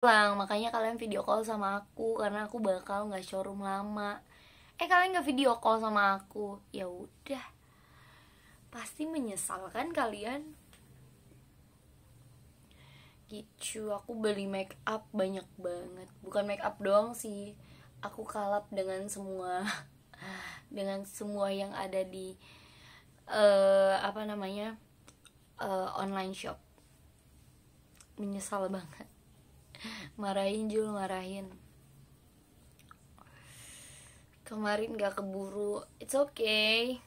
pulang makanya kalian video call sama aku karena aku bakal nggak showroom lama eh kalian nggak video call sama aku ya udah pasti menyesal kan kalian gitu aku beli make up banyak banget bukan make up doang sih aku kalap dengan semua dengan semua yang ada di uh, apa namanya uh, online shop menyesal banget marahin Jul marahin kemarin gak keburu it's okay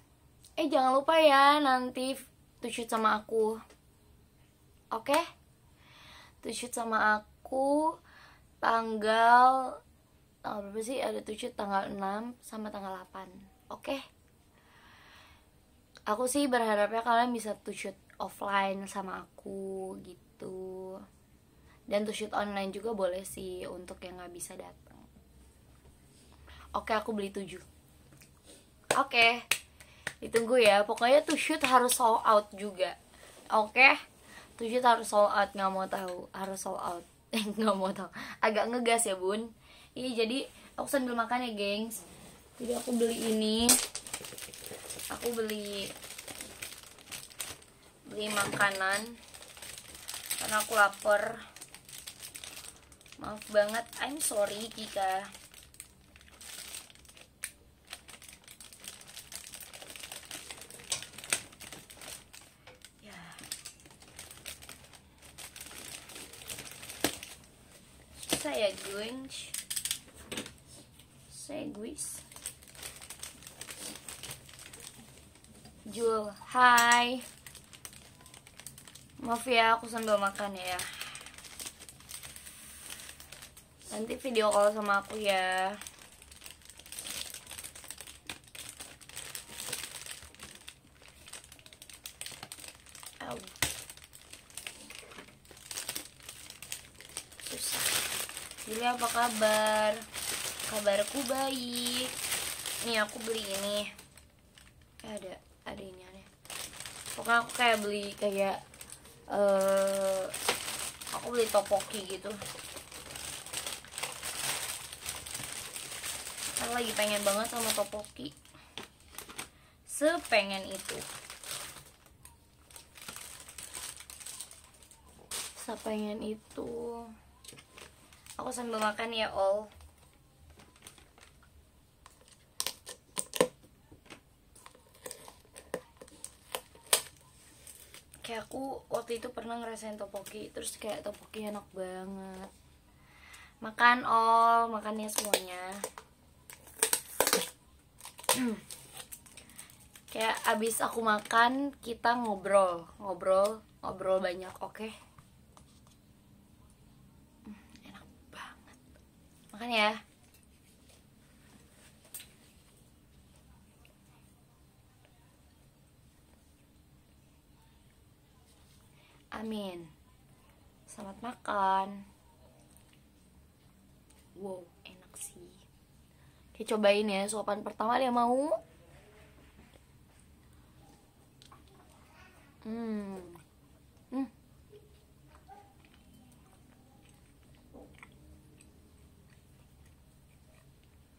eh jangan lupa ya nanti to sama aku oke okay? to sama aku tanggal tanggal berapa sih ada to tanggal 6 sama tanggal 8 oke okay? aku sih berharapnya kalian bisa to offline sama aku gitu dan to shoot online juga boleh sih untuk yang nggak bisa datang oke aku beli tujuh. oke ditunggu ya pokoknya to shoot harus sold out juga oke to shoot harus sold out nggak mau tahu harus sold out eh, nggak mau tahu agak ngegas ya bun iya jadi aku sambil makan ya gengs jadi aku beli ini aku beli beli makanan karena aku lapar maaf banget I'm sorry jika saya susah saya guys ya, Jul, hai Maaf ya, aku sambil makan ya Nanti video call sama aku ya. Susah. Jadi apa kabar? Kabarku baik. Nih aku beli ini. Eh, ada ada ini aneh. Pokoknya aku kayak beli kayak uh, aku beli topoki gitu. saya kan lagi pengen banget sama topoki sepengen itu sepengen itu aku sambil makan ya all kayak aku waktu itu pernah ngerasain topoki terus kayak topoki enak banget makan all makannya semuanya kayak abis aku makan kita ngobrol ngobrol ngobrol banyak oke okay? Hmm, enak banget makan ya Amin. Selamat makan. Wow, enak sih. Kita cobain ya suapan pertama dia mau. Hmm. Hmm.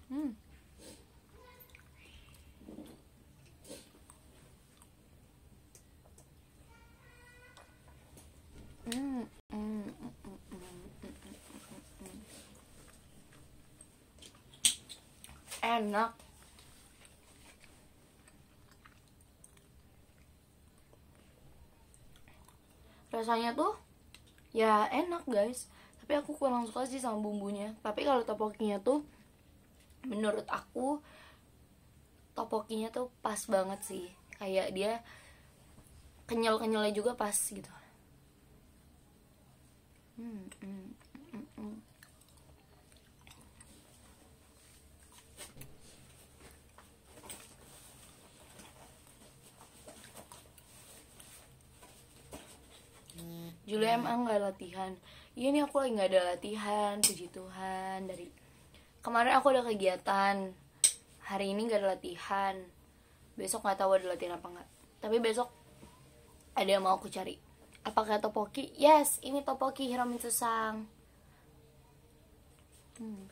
Hmm. Hmm. Hmm. hmm. enak rasanya tuh ya enak guys tapi aku kurang suka sih sama bumbunya tapi kalau topokinya tuh menurut aku topokinya tuh pas banget sih kayak dia kenyal kenyalnya juga pas gitu hmm, hmm. Julia iya. emang gak latihan iya nih aku lagi gak ada latihan puji Tuhan dari kemarin aku ada kegiatan hari ini gak ada latihan besok gak tahu ada latihan apa nggak tapi besok ada yang mau aku cari apakah topoki yes ini topoki Hiromitsu Sang hmm.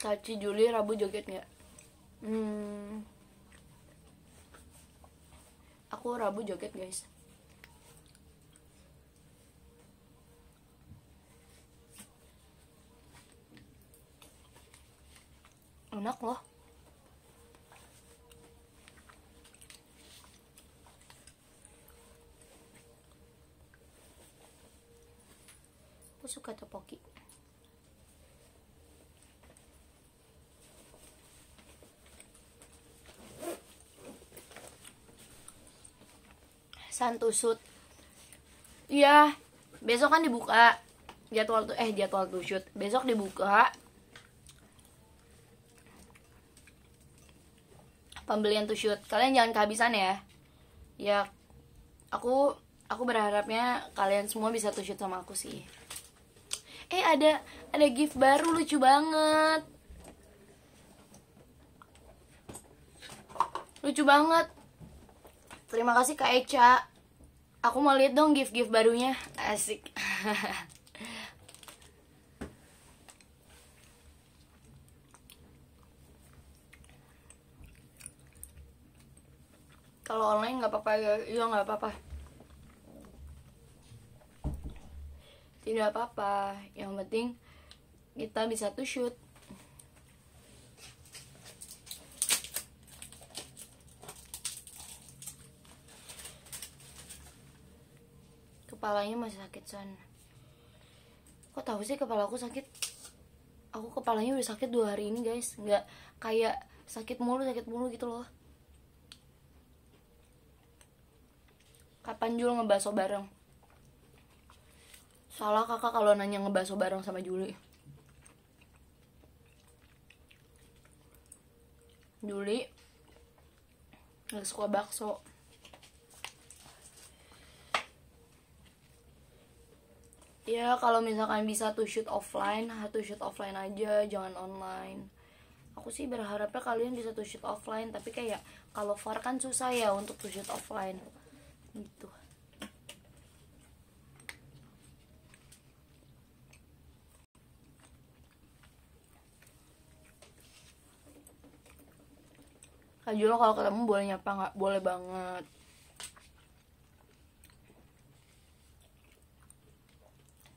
Kaci Juli Rabu joget nggak? Hmm, aku rabu joget guys enak loh aku suka topoki Santusut iya besok kan dibuka jadwal tuh eh jadwal tuh shoot besok dibuka pembelian tuh shoot kalian jangan kehabisan ya ya aku aku berharapnya kalian semua bisa tuh shoot sama aku sih eh ada ada gift baru lucu banget lucu banget terima kasih kak Eca Aku mau lihat dong gift-gift barunya. Asik. Kalau online nggak apa-apa ya, iya nggak apa-apa. Tidak apa-apa. Yang penting kita bisa tuh shoot. kepalanya masih sakit son kok tahu sih kepala aku sakit aku kepalanya udah sakit dua hari ini guys nggak kayak sakit mulu sakit mulu gitu loh kapan Jul ngebaso bareng salah kakak kalau nanya ngebaso bareng sama Juli Juli nggak suka bakso ya kalau misalkan bisa to shoot offline to shoot offline aja jangan online aku sih berharapnya kalian bisa to shoot offline tapi kayak kalau far kan susah ya untuk to shoot offline gitu Kak Julo kalau ketemu boleh nyapa nggak boleh banget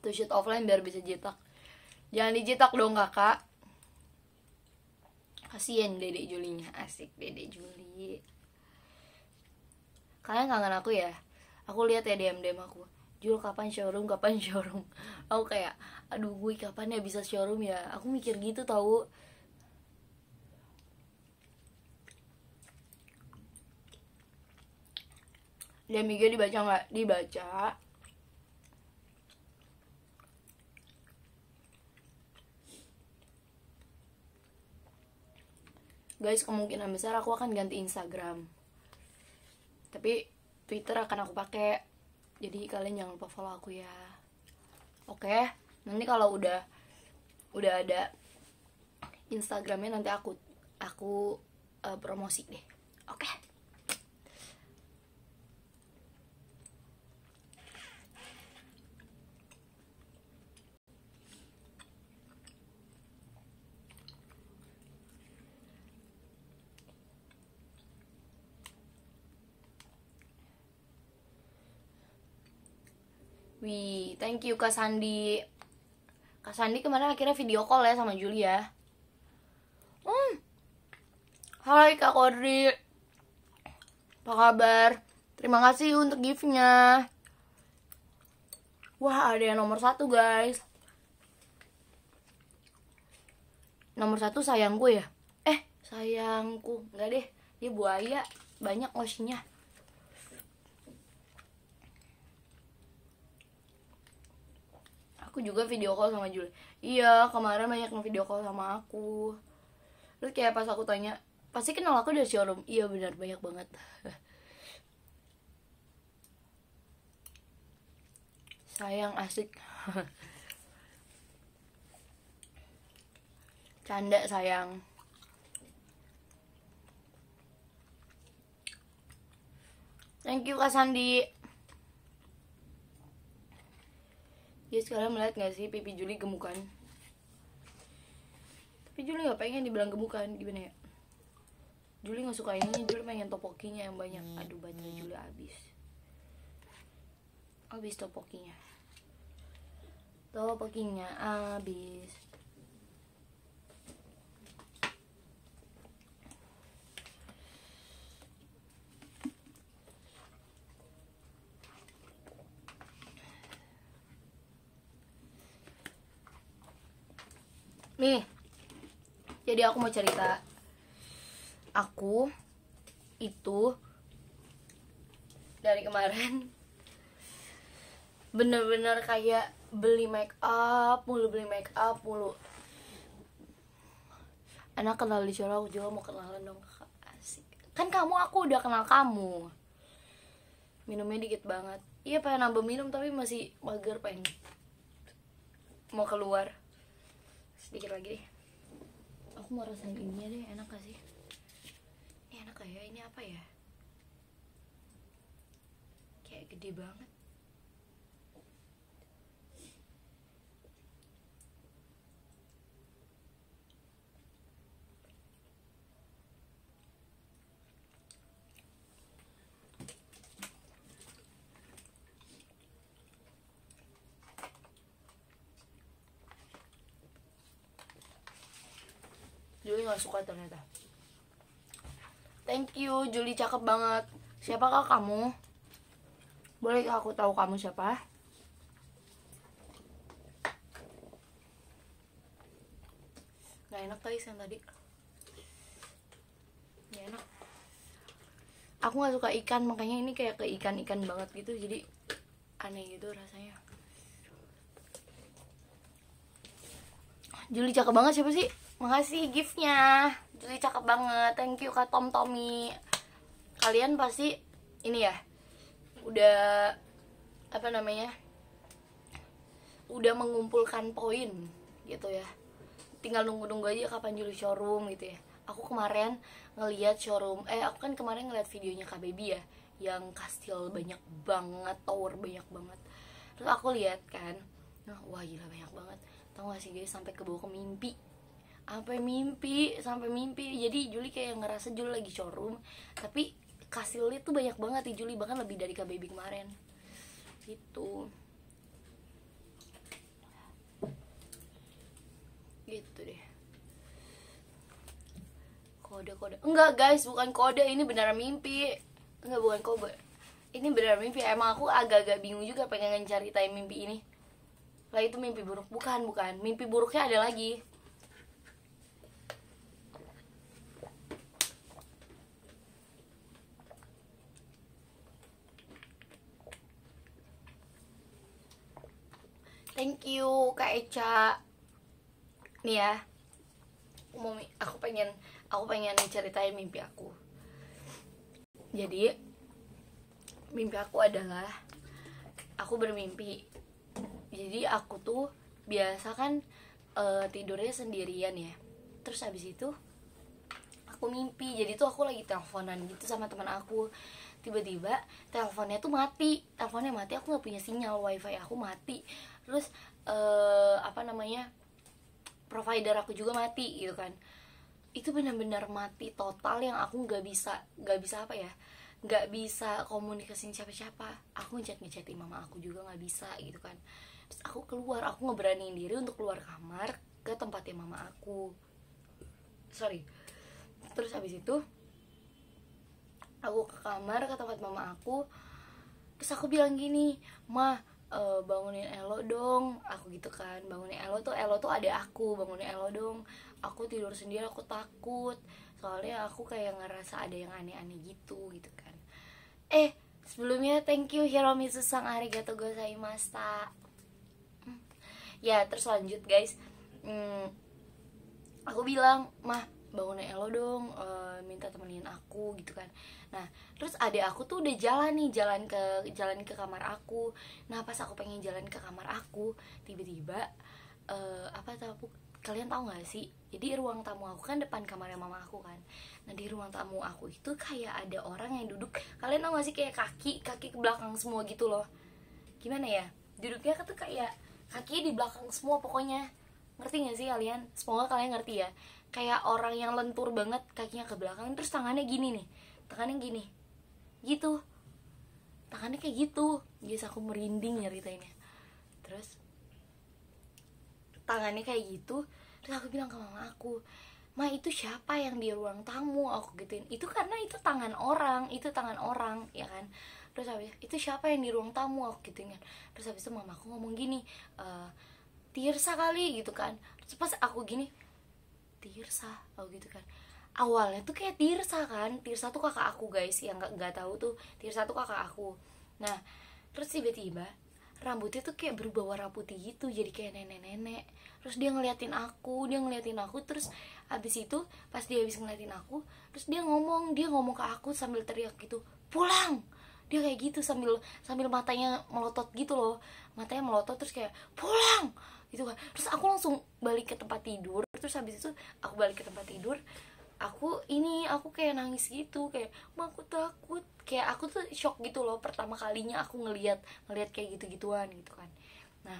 to shoot offline biar bisa cetak jangan dicetak dong kakak kasian dedek Julinya asik dedek Juli kalian kangen aku ya aku lihat ya DM DM aku Jul kapan showroom kapan showroom aku kayak aduh gue kapan ya bisa showroom ya aku mikir gitu tau DM dibaca nggak dibaca guys kemungkinan besar aku akan ganti Instagram tapi Twitter akan aku pakai jadi kalian jangan lupa follow aku ya oke nanti kalau udah udah ada Instagramnya nanti aku aku uh, promosi deh oke okay? Wih, thank you Kak Sandi. Kak Sandi kemarin akhirnya video call ya sama Julia. Hmm. Hai Kak Kodri. Apa kabar? Terima kasih untuk giftnya. Wah, ada yang nomor satu, guys. Nomor satu sayangku ya? Eh, sayangku. Enggak deh, dia buaya. Banyak ngosinya. aku juga video call sama Jul iya kemarin banyak yang video call sama aku terus kayak pas aku tanya pasti kenal aku dari showroom iya benar banyak banget sayang asik canda sayang thank you kak Sandi ya sekalian melihat gak sih pipi Juli gemukan Tapi Juli gak pengen dibilang gemukan Gimana ya Juli gak suka ini Juli pengen topokinya yang banyak hmm. Aduh baterai Juli abis. Abis topokinya Topokinya abis. nih jadi aku mau cerita aku itu dari kemarin bener-bener kayak beli make up mulu beli make up mulu enak kenal di Jora aku juga mau kenalan dong asik kan kamu aku udah kenal kamu minumnya dikit banget iya pengen nambah minum tapi masih mager pengen mau keluar Pikir lagi deh aku mau rasain ini deh enak gak sih ini enak gak ya ini apa ya kayak gede banget nggak suka ternyata thank you Juli cakep banget siapakah kamu boleh aku tahu kamu siapa nggak enak guys yang tadi nggak enak aku nggak suka ikan makanya ini kayak ke ikan ikan banget gitu jadi aneh gitu rasanya Juli cakep banget siapa sih Makasih giftnya Juli cakep banget Thank you Kak Tom Tommy Kalian pasti ini ya Udah Apa namanya Udah mengumpulkan poin Gitu ya Tinggal nunggu-nunggu aja kapan Juli showroom gitu ya Aku kemarin ngeliat showroom Eh aku kan kemarin ngeliat videonya Kak Baby ya Yang kastil banyak banget Tower banyak banget Terus aku lihat kan nah, wah gila banyak banget Tau gak sih guys sampai ke bawah ke mimpi sampai mimpi sampai mimpi jadi Juli kayak ngerasa Juli lagi showroom tapi kasilnya tuh banyak banget di Juli bahkan lebih dari KBB kemarin gitu gitu deh kode kode enggak guys bukan kode ini beneran mimpi enggak bukan kode ini beneran mimpi emang aku agak-agak bingung juga pengen ceritain mimpi ini lah itu mimpi buruk bukan bukan mimpi buruknya ada lagi thank you kak Eca nih ya mau aku pengen aku pengen ceritain mimpi aku jadi mimpi aku adalah aku bermimpi jadi aku tuh biasa kan uh, tidurnya sendirian ya terus habis itu aku mimpi jadi tuh aku lagi teleponan gitu sama teman aku tiba-tiba teleponnya tuh mati teleponnya mati aku nggak punya sinyal wifi aku mati terus uh, apa namanya provider aku juga mati gitu kan itu benar-benar mati total yang aku nggak bisa nggak bisa apa ya nggak bisa komunikasiin siapa-siapa aku ngechat ngechatin mama aku juga nggak bisa gitu kan terus aku keluar aku ngeberaniin diri untuk keluar kamar ke tempatnya mama aku sorry terus habis itu aku ke kamar ke tempat mama aku terus aku bilang gini mah uh, bangunin Elo dong aku gitu kan bangunin Elo tuh Elo tuh ada aku bangunin Elo dong aku tidur sendiri aku takut soalnya aku kayak ngerasa ada yang aneh-aneh gitu gitu kan eh sebelumnya thank you Hiromitsu sang arigato gozaimasta hmm. ya terus lanjut guys hmm, aku bilang mah bangunin Elo dong uh, minta temenin aku gitu kan nah terus adik aku tuh udah jalan nih jalan ke jalan ke kamar aku nah pas aku pengen jalan ke kamar aku tiba-tiba uh, apa tahu kalian tahu gak sih jadi ruang tamu aku kan depan kamarnya mama aku kan nah di ruang tamu aku itu kayak ada orang yang duduk kalian tahu gak sih kayak kaki kaki ke belakang semua gitu loh gimana ya duduknya tuh kayak kaki di belakang semua pokoknya ngerti gak sih kalian semoga kalian ngerti ya kayak orang yang lentur banget kakinya ke belakang terus tangannya gini nih tangannya gini gitu tangannya kayak gitu guys aku merinding nyeritainnya ya terus tangannya kayak gitu terus aku bilang ke mama aku ma itu siapa yang di ruang tamu aku gituin itu karena itu tangan orang itu tangan orang ya kan terus habis itu siapa yang di ruang tamu aku gituin kan terus habis itu mama aku ngomong gini e, Tirsa kali gitu kan terus pas aku gini Tirsa aku gitu kan awalnya tuh kayak Tirsa kan Tirsa tuh kakak aku guys yang nggak nggak tahu tuh Tirsa tuh kakak aku nah terus tiba-tiba rambutnya tuh kayak berubah warna putih gitu jadi kayak nenek-nenek terus dia ngeliatin aku dia ngeliatin aku terus abis itu pas dia habis ngeliatin aku terus dia ngomong dia ngomong ke aku sambil teriak gitu pulang dia kayak gitu sambil sambil matanya melotot gitu loh matanya melotot terus kayak pulang gitu kan terus aku langsung balik ke tempat tidur terus habis itu aku balik ke tempat tidur aku ini aku kayak nangis gitu kayak ma aku takut kayak aku tuh shock gitu loh pertama kalinya aku ngelihat ngelihat kayak gitu gituan gitu kan nah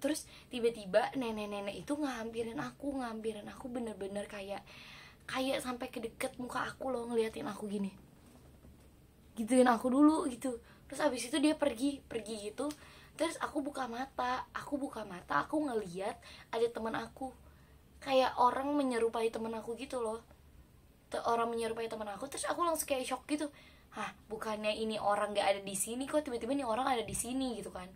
terus tiba-tiba nenek-nenek itu ngampirin aku ngampirin aku bener-bener kayak kayak sampai ke deket muka aku loh ngeliatin aku gini gituin aku dulu gitu terus abis itu dia pergi pergi gitu terus aku buka mata aku buka mata aku ngeliat ada teman aku kayak orang menyerupai teman aku gitu loh orang menyerupai teman aku terus aku langsung kayak shock gitu hah bukannya ini orang nggak ada di sini kok tiba-tiba ini orang ada di sini gitu kan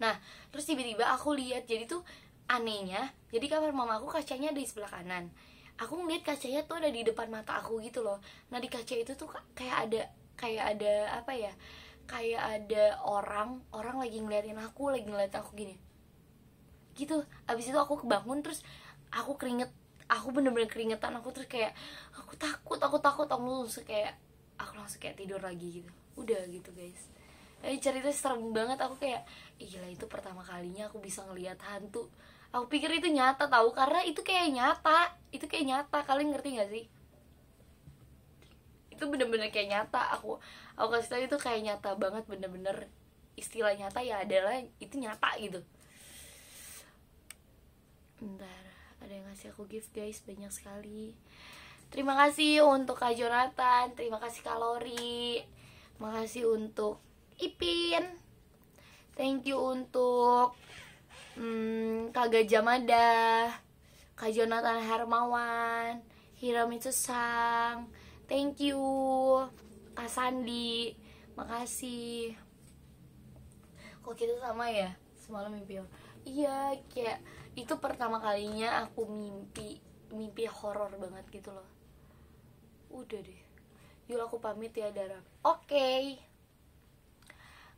nah terus tiba-tiba aku lihat jadi tuh anehnya jadi kamar mama aku kacanya ada di sebelah kanan aku ngeliat kacanya tuh ada di depan mata aku gitu loh nah di kaca itu tuh kayak ada kayak ada apa ya kayak ada orang orang lagi ngeliatin aku lagi ngeliatin aku gini gitu abis itu aku kebangun terus aku keringet aku bener-bener keringetan aku terus kayak aku takut aku takut aku langsung kayak aku langsung kayak tidur lagi gitu udah gitu guys ini cerita serem banget aku kayak gila itu pertama kalinya aku bisa ngelihat hantu aku pikir itu nyata tahu karena itu kayak nyata itu kayak nyata kalian ngerti gak sih itu bener-bener kayak nyata aku aku kasih tau itu kayak nyata banget bener-bener istilah nyata ya adalah itu nyata gitu Bentar ada yang ngasih aku gift guys banyak sekali terima kasih untuk Kak Jonathan terima kasih kalori makasih untuk Ipin thank you untuk hmm, Kak Gajah Mada Kak Jonathan Hermawan Hiramitsu Sang thank you Kak Sandi makasih kok kita sama ya semalam mimpi ya? iya kayak itu pertama kalinya aku mimpi mimpi horor banget gitu loh udah deh yuk aku pamit ya darah Oke okay.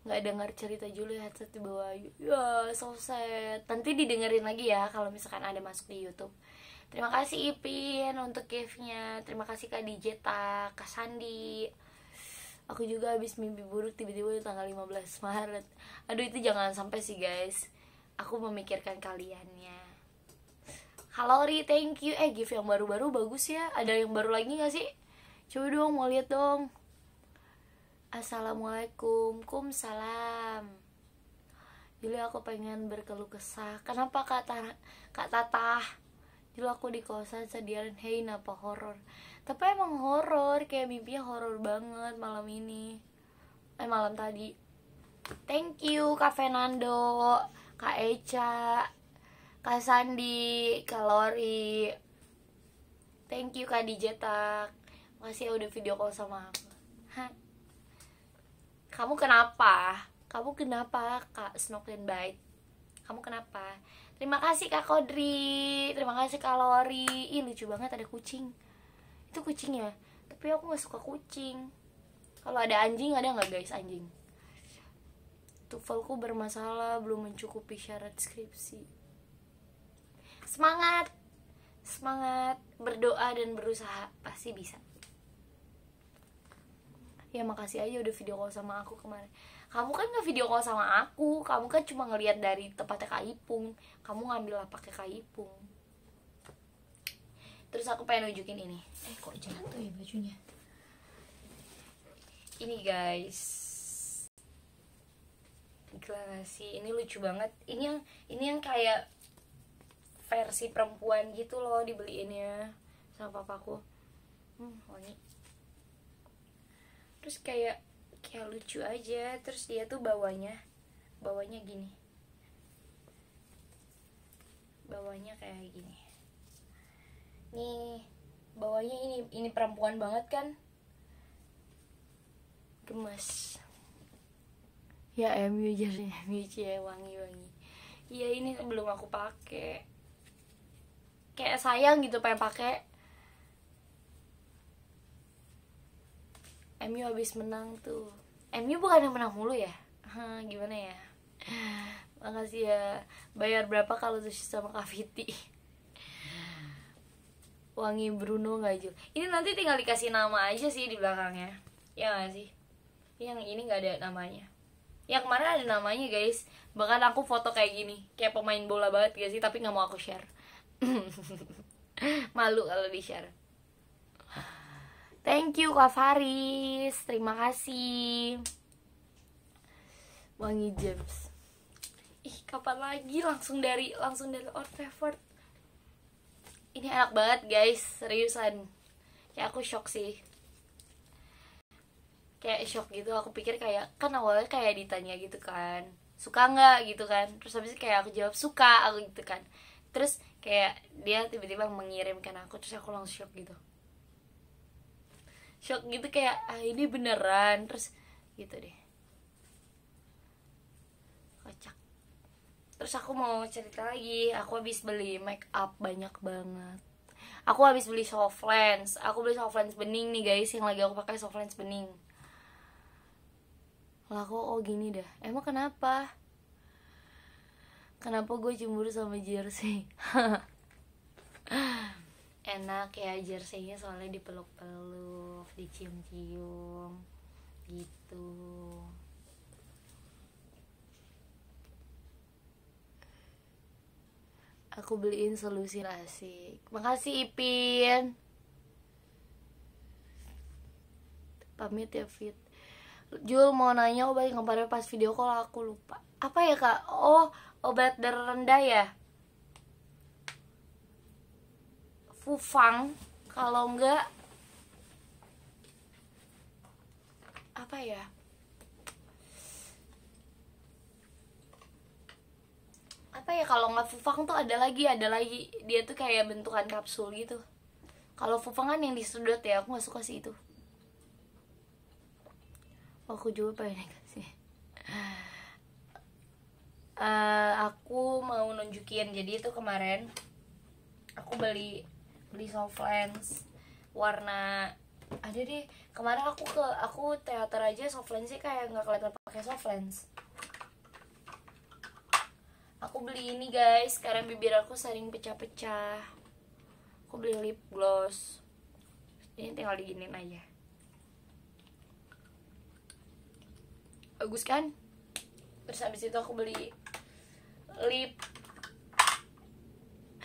nggak dengar cerita Juli headset di bawah Ya so sad Nanti didengerin lagi ya Kalau misalkan ada masuk di Youtube Terima kasih Ipin untuk giftnya Terima kasih Kak Dijeta Kak Sandi Aku juga habis mimpi buruk tiba-tiba tanggal 15 Maret Aduh itu jangan sampai sih guys aku memikirkan kaliannya halo Ri thank you eh gift yang baru-baru bagus ya ada yang baru lagi gak sih coba dong mau lihat dong assalamualaikum kum salam dulu aku pengen berkeluh kesah kenapa kak Tara, kak Tatah dulu aku di kosan sediaran hei apa horor tapi emang horor kayak mimpinya horor banget malam ini eh malam tadi thank you kak Fernando Kak Eca, Kak Sandi, Kak Lori. Thank you Kak Dijetak. Masih ya udah video call sama aku. Hah? Kamu kenapa? Kamu kenapa Kak Snorkeling Bite? Kamu kenapa? Terima kasih Kak Kodri. Terima kasih Kak Lori. Ih lucu banget ada kucing. Itu kucing ya? Tapi aku gak suka kucing. Kalau ada anjing ada nggak guys anjing? tuvelku bermasalah belum mencukupi syarat skripsi semangat semangat berdoa dan berusaha pasti bisa ya makasih aja udah video call sama aku kemarin kamu kan nggak video call sama aku kamu kan cuma ngelihat dari tempatnya kak Ipung kamu ngambil apa ke kak Ipung terus aku pengen nunjukin ini eh kok jatuh ya bajunya ini guys lah ini lucu banget ini yang ini yang kayak versi perempuan gitu loh dibeliinnya sama papaku hmm, wangi terus kayak kayak lucu aja terus dia tuh bawanya bawanya gini bawanya kayak gini nih bawanya ini ini perempuan banget kan gemes ya MU jasnya MU ya wangi wangi iya ini belum aku pakai kayak sayang gitu pengen pakai MU habis menang tuh MU bukan yang menang mulu ya Hah, gimana ya makasih ya bayar berapa kalau tuh sama kaviti wangi Bruno nggak jual ini nanti tinggal dikasih nama aja sih di belakangnya ya gak sih yang ini nggak ada namanya yang kemarin ada namanya guys bahkan aku foto kayak gini kayak pemain bola banget gak sih tapi nggak mau aku share malu kalau di share thank you kak Faris terima kasih wangi James ih kapan lagi langsung dari langsung dari Old Trafford ini enak banget guys seriusan ya aku shock sih kayak shock gitu aku pikir kayak kan awalnya kayak ditanya gitu kan suka nggak gitu kan terus habis kayak aku jawab suka aku gitu kan terus kayak dia tiba-tiba mengirimkan aku terus aku langsung shock gitu shock gitu kayak ah ini beneran terus gitu deh kocak terus aku mau cerita lagi aku habis beli make up banyak banget aku habis beli soft lens aku beli soft lens bening nih guys yang lagi aku pakai soft lens bening laku oh gini dah emang kenapa kenapa gue cemburu sama jersey enak ya jerseynya soalnya dipeluk-peluk dicium-cium gitu aku beliin solusi asik makasih Ipin pamit ya Fit Jul mau nanya obat yang kemarin pas video call aku lupa apa ya kak oh obat darah rendah ya fufang kalau enggak apa ya apa ya kalau nggak fufang tuh ada lagi ada lagi dia tuh kayak bentukan kapsul gitu kalau fufang kan yang disedot ya aku nggak suka sih itu aku juga pengen kasih ya. eh, uh, aku mau nunjukin jadi itu kemarin aku beli beli soft lens warna ada deh kemarin aku ke aku teater aja soft lens sih kayak nggak kelihatan pakai soft lens aku beli ini guys sekarang bibir aku sering pecah-pecah aku beli lip gloss ini tinggal diginin aja bagus kan terus habis itu aku beli lip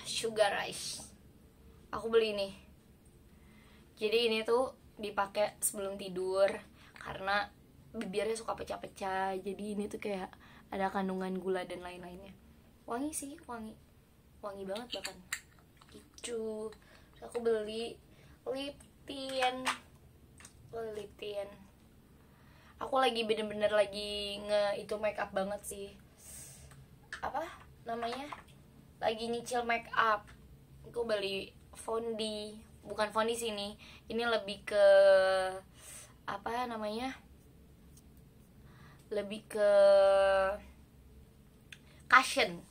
sugar rice aku beli ini jadi ini tuh dipakai sebelum tidur karena bibirnya suka pecah-pecah jadi ini tuh kayak ada kandungan gula dan lain-lainnya wangi sih wangi wangi banget bahkan itu aku beli lip tint lip tint aku lagi bener-bener lagi nge itu make up banget sih apa namanya lagi nyicil make up aku beli fondi bukan fondi sini ini lebih ke apa namanya lebih ke cushion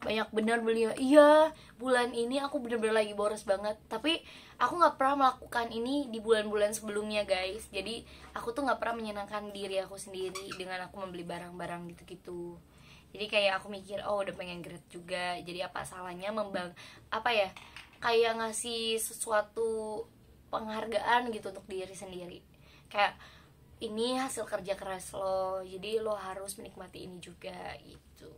banyak bener belinya iya bulan ini aku bener-bener lagi boros banget tapi aku nggak pernah melakukan ini di bulan-bulan sebelumnya guys jadi aku tuh nggak pernah menyenangkan diri aku sendiri dengan aku membeli barang-barang gitu-gitu jadi kayak aku mikir oh udah pengen grad juga jadi apa salahnya membang apa ya kayak ngasih sesuatu penghargaan gitu untuk diri sendiri kayak ini hasil kerja keras lo jadi lo harus menikmati ini juga gitu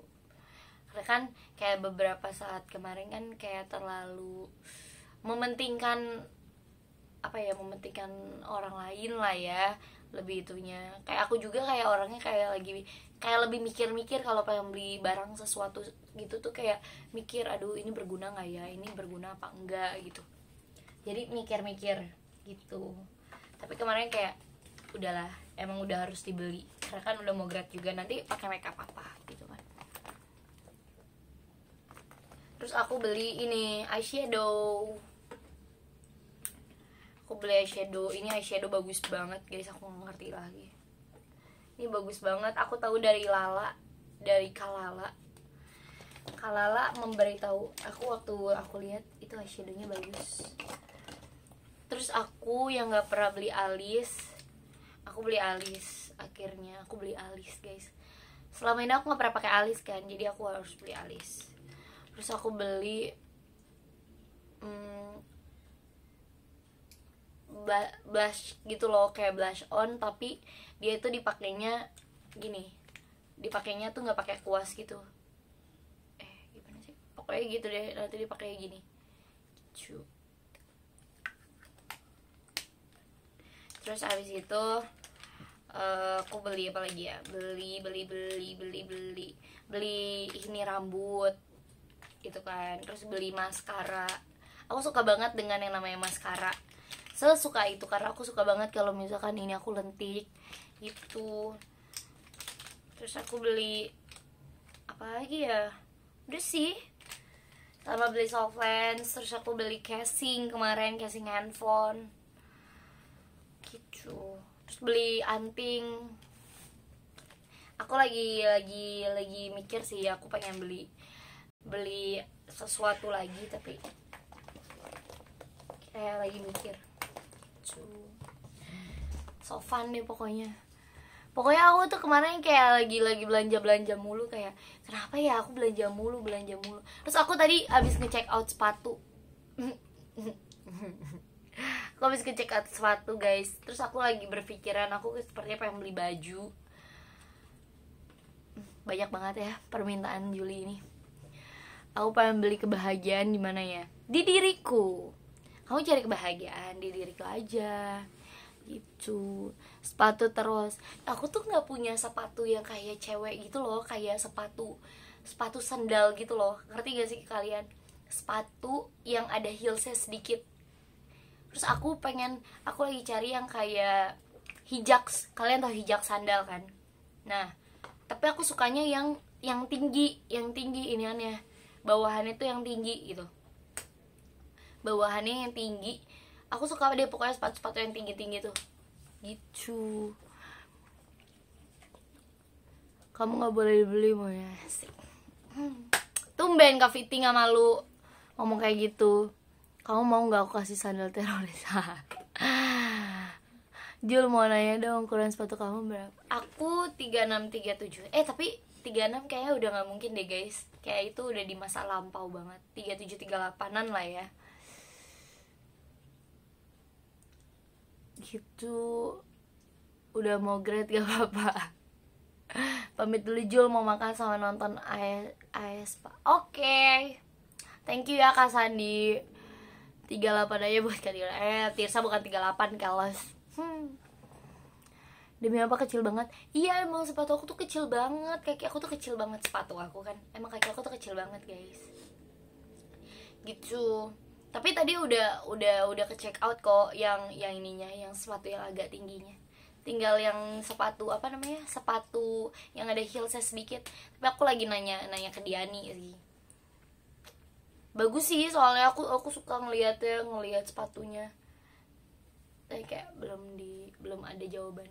karena kan kayak beberapa saat kemarin kan kayak terlalu mementingkan apa ya mementingkan orang lain lah ya lebih itunya kayak aku juga kayak orangnya kayak lagi kayak lebih mikir-mikir kalau pengen beli barang sesuatu gitu tuh kayak mikir aduh ini berguna nggak ya ini berguna apa enggak gitu jadi mikir-mikir gitu tapi kemarin kayak udahlah emang udah harus dibeli karena kan udah mau grad juga nanti pakai makeup apa gitu kan terus aku beli ini eyeshadow aku beli eyeshadow ini eyeshadow bagus banget guys aku gak ngerti lagi ini bagus banget aku tahu dari Lala dari Kalala Kalala memberitahu aku waktu aku lihat itu eyeshadownya bagus terus aku yang nggak pernah beli alis aku beli alis akhirnya aku beli alis guys selama ini aku nggak pernah pakai alis kan jadi aku harus beli alis terus aku beli hmm, blush gitu loh kayak blush on tapi dia itu dipakainya gini dipakainya tuh nggak pakai kuas gitu eh gimana sih pokoknya gitu deh nanti dipakai gini cu terus abis itu uh, aku beli apa lagi ya beli beli beli beli beli beli ini rambut gitu kan terus beli maskara aku suka banget dengan yang namanya maskara sesuka itu karena aku suka banget kalau misalkan ini aku lentik gitu terus aku beli apa lagi ya udah sih sama beli soft terus aku beli casing kemarin casing handphone gitu terus beli anting aku lagi lagi lagi mikir sih aku pengen beli beli sesuatu lagi tapi kayak lagi mikir so fun deh pokoknya pokoknya aku tuh kemarin kayak lagi lagi belanja belanja mulu kayak kenapa ya aku belanja mulu belanja mulu terus aku tadi abis ngecek out sepatu aku abis ngecek out sepatu guys terus aku lagi berpikiran aku sepertinya pengen beli baju banyak banget ya permintaan Juli ini aku pengen beli kebahagiaan di mana ya di diriku kamu cari kebahagiaan di diriku aja gitu sepatu terus aku tuh nggak punya sepatu yang kayak cewek gitu loh kayak sepatu sepatu sandal gitu loh ngerti gak sih kalian sepatu yang ada heelsnya sedikit terus aku pengen aku lagi cari yang kayak hijak kalian tau hijak sandal kan nah tapi aku sukanya yang yang tinggi yang tinggi iniannya bawahannya tuh yang tinggi gitu bawahannya yang tinggi aku suka dia pokoknya sepatu-sepatu yang tinggi-tinggi tuh gitu kamu nggak boleh dibeli mau ya sih tumben kak Fiti nggak malu ngomong kayak gitu kamu mau nggak aku kasih sandal teroris Jul mau nanya dong ukuran sepatu kamu berapa? Aku 3637 Eh tapi 36 kayaknya udah gak mungkin deh guys Kayak itu udah di masa lampau banget 3738an lah ya gitu udah mau grade gak apa-apa pamit dulu Jul mau makan sama nonton AS, AS Pak oke okay. thank you ya Kak Sandi 38 aja buat kalian eh Tirsa bukan 38 kelas hmm. demi apa kecil banget iya emang sepatu aku tuh kecil banget kaki aku tuh kecil banget sepatu aku kan emang kaki aku tuh kecil banget guys gitu tapi tadi udah udah udah ke check out kok yang yang ininya yang sepatu yang agak tingginya tinggal yang sepatu apa namanya sepatu yang ada heelsnya sedikit tapi aku lagi nanya nanya ke Diani sih bagus sih soalnya aku aku suka ngeliatnya ngeliat sepatunya tapi kayak belum di belum ada jawaban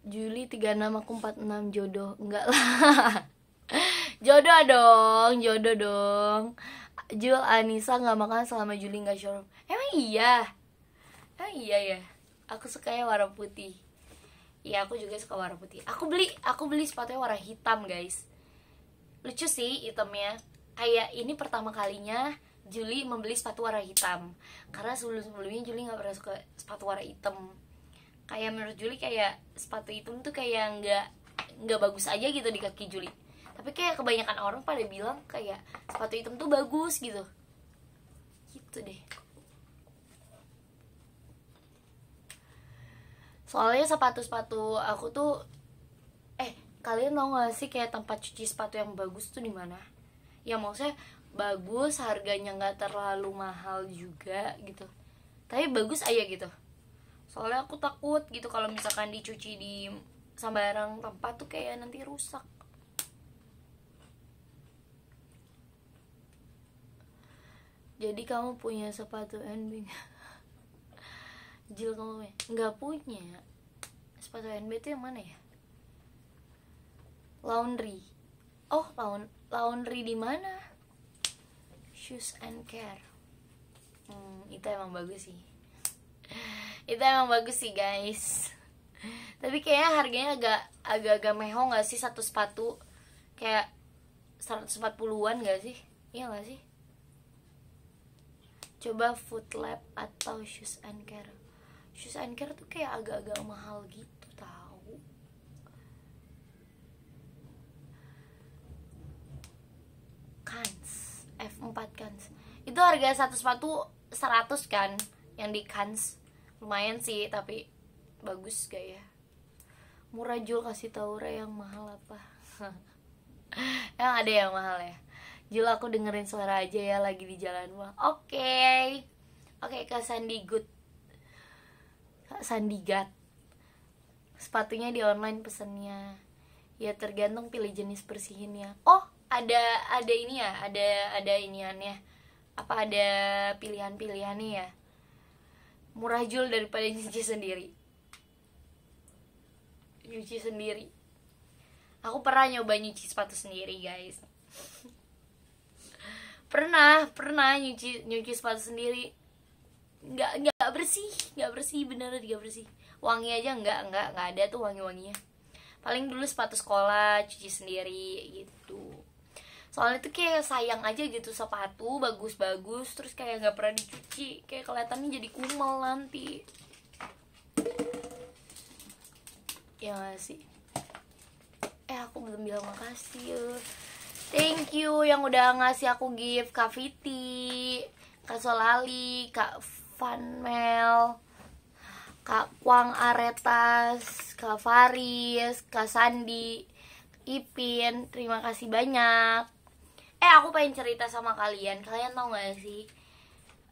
Juli 36 aku 46 jodoh enggak lah jodoh dong jodoh dong Jul Anissa nggak makan selama Juli nggak showroom emang iya emang iya ya aku suka ya warna putih Iya aku juga suka warna putih Aku beli aku beli sepatunya warna hitam guys Lucu sih hitamnya Kayak ini pertama kalinya Juli membeli sepatu warna hitam Karena sebelum-sebelumnya Juli nggak pernah suka sepatu warna hitam Kayak menurut Juli kayak sepatu hitam tuh kayak nggak nggak bagus aja gitu di kaki Juli tapi kayak kebanyakan orang pada bilang kayak sepatu hitam tuh bagus gitu gitu deh soalnya sepatu-sepatu aku tuh eh kalian tau gak sih kayak tempat cuci sepatu yang bagus tuh di mana ya maksudnya bagus harganya nggak terlalu mahal juga gitu tapi bagus aja gitu soalnya aku takut gitu kalau misalkan dicuci di sembarang tempat tuh kayak nanti rusak jadi kamu punya sepatu NB Jil kamu nggak punya sepatu NB itu yang mana ya laundry oh laun laundry di mana shoes and care hmm, itu emang bagus sih itu emang bagus sih guys tapi kayaknya harganya agak agak agak mehong gak sih satu sepatu kayak 140-an gak sih iya gak sih coba Food Lab atau Shoes and Care Shoes and Care tuh kayak agak-agak mahal gitu tahu Kans F4 Kans itu harga satu sepatu 100 kan yang di Kans lumayan sih tapi bagus gak ya murah jual kasih tau re yang mahal apa yang ada yang mahal ya Jul aku dengerin suara aja ya lagi di jalan wah oke okay. oke okay, kak sandi Gat sepatunya di online pesennya ya tergantung pilih jenis bersihinnya oh ada ada ini ya ada ada iniannya apa ada pilihan-pilihannya ya murah jul daripada nyuci sendiri nyuci sendiri aku pernah nyoba nyuci sepatu sendiri guys pernah pernah nyuci nyuci sepatu sendiri nggak nggak bersih nggak bersih bener nggak bersih wangi aja nggak nggak nggak ada tuh wangi wanginya paling dulu sepatu sekolah cuci sendiri gitu soalnya tuh kayak sayang aja gitu sepatu bagus-bagus terus kayak nggak pernah dicuci kayak kelihatannya jadi kumal nanti ya gak sih eh aku belum bilang makasih ya. Thank you yang udah ngasih aku gift Kak Viti, Kak Solali, Kak Vanmel, Kak Kwang Aretas, Kak Faris, Kak Sandi, Ipin, terima kasih banyak. Eh, aku pengen cerita sama kalian. Kalian tau gak sih?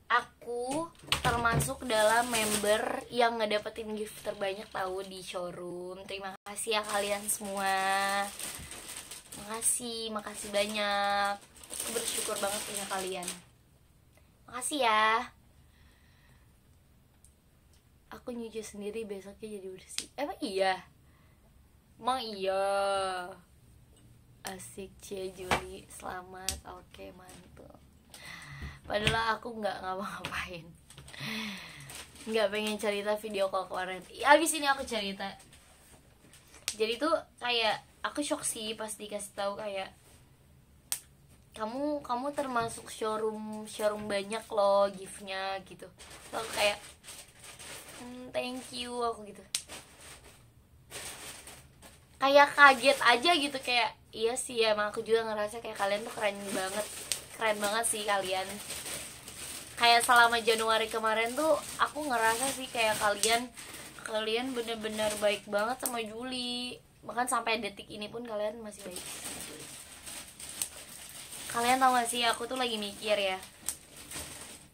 Aku termasuk dalam member yang ngedapetin gift terbanyak tahu di showroom. Terima kasih ya kalian semua makasih makasih banyak aku bersyukur banget punya kalian makasih ya aku nyuci sendiri besoknya jadi bersih emang iya emang iya asik cie Juli selamat oke okay, mantul padahal aku nggak ngapa-ngapain nggak pengen cerita video kalau kemarin abis ini aku cerita jadi tuh kayak aku shock sih pas dikasih tahu kayak kamu kamu termasuk showroom showroom banyak loh giftnya gitu so, aku kayak mm, thank you aku gitu kayak kaget aja gitu kayak iya sih ya emang aku juga ngerasa kayak kalian tuh keren banget keren banget sih kalian kayak selama Januari kemarin tuh aku ngerasa sih kayak kalian kalian bener-bener baik banget sama Juli bahkan sampai detik ini pun kalian masih baik sama Juli kalian tau gak sih aku tuh lagi mikir ya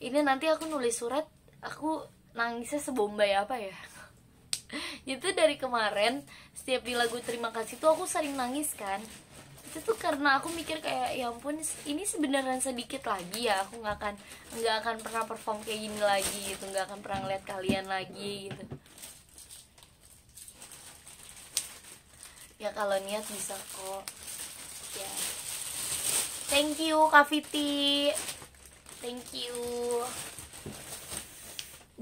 ini nanti aku nulis surat aku nangisnya sebombay apa ya itu dari kemarin setiap di lagu terima kasih tuh aku sering nangis kan itu tuh karena aku mikir kayak ya ampun ini sebenarnya sedikit lagi ya aku nggak akan nggak akan pernah perform kayak gini lagi gitu nggak akan pernah ngeliat kalian lagi gitu ya kalau niat bisa kok ya thank you Kak Viti thank you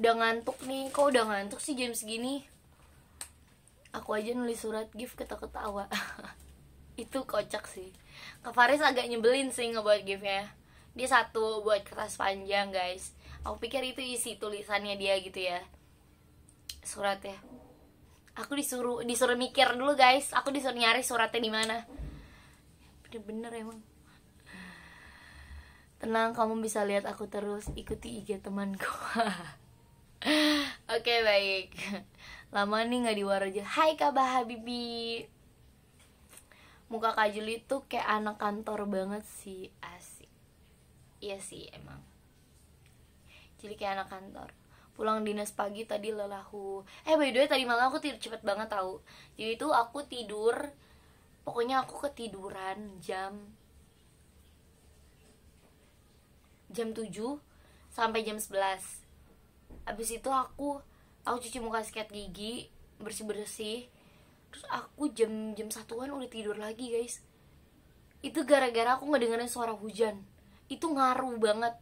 udah ngantuk nih kok udah ngantuk sih jam segini aku aja nulis surat gift kita ketawa itu kocak sih Kak Faris agak nyebelin sih ngebuat giftnya dia satu buat kertas panjang guys aku pikir itu isi tulisannya dia gitu ya Surat ya aku disuruh disuruh mikir dulu guys aku disuruh nyari suratnya di mana bener-bener emang tenang kamu bisa lihat aku terus ikuti IG temanku oke baik lama nih nggak diwarja. Hai kabar Habibi muka Kak Juli tuh kayak anak kantor banget sih asik iya sih emang jadi kayak anak kantor pulang dinas pagi tadi lelahu eh by the way tadi malam aku tidur cepet banget tau. jadi itu aku tidur pokoknya aku ketiduran jam jam 7 sampai jam 11 habis itu aku aku cuci muka sikat gigi bersih bersih terus aku jam jam satuan udah tidur lagi guys itu gara-gara aku ngedengerin suara hujan itu ngaruh banget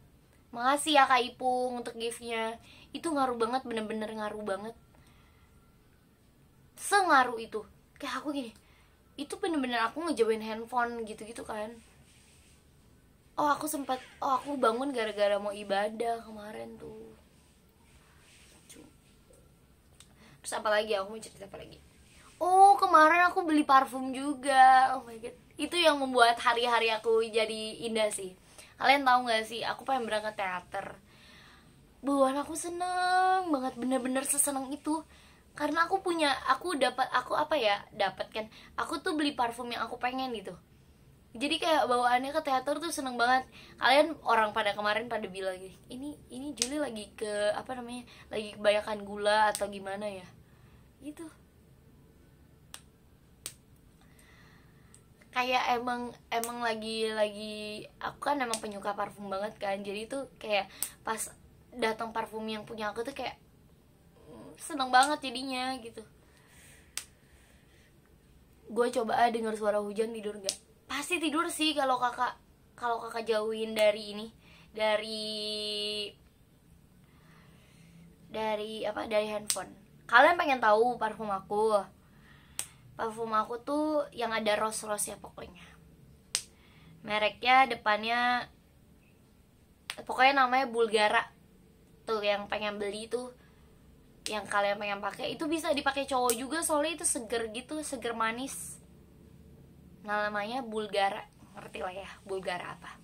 Makasih ya Kak Ipung untuk giftnya Itu ngaruh banget, bener-bener ngaruh banget Sengaruh itu Kayak aku gini Itu bener-bener aku ngejauhin handphone gitu-gitu kan Oh aku sempat Oh aku bangun gara-gara mau ibadah kemarin tuh Terus apa lagi? Aku mau cerita apa lagi? Oh kemarin aku beli parfum juga Oh my god Itu yang membuat hari-hari aku jadi indah sih kalian tahu nggak sih aku pengen berangkat teater buan aku seneng banget bener-bener seseneng itu karena aku punya aku dapat aku apa ya dapat kan aku tuh beli parfum yang aku pengen gitu jadi kayak bawaannya ke teater tuh seneng banget kalian orang pada kemarin pada bilang ini ini Juli lagi ke apa namanya lagi kebanyakan gula atau gimana ya gitu kayak emang emang lagi lagi aku kan emang penyuka parfum banget kan jadi itu kayak pas datang parfum yang punya aku tuh kayak mm, seneng banget jadinya gitu gue coba ah denger suara hujan tidur gak pasti tidur sih kalau kakak kalau kakak jauhin dari ini dari dari apa dari handphone kalian pengen tahu parfum aku parfum aku tuh yang ada rose rose ya pokoknya mereknya depannya pokoknya namanya Bulgara tuh yang pengen beli tuh yang kalian pengen pakai itu bisa dipakai cowok juga soalnya itu seger gitu seger manis nah, namanya Bulgara ngerti lah ya Bulgara apa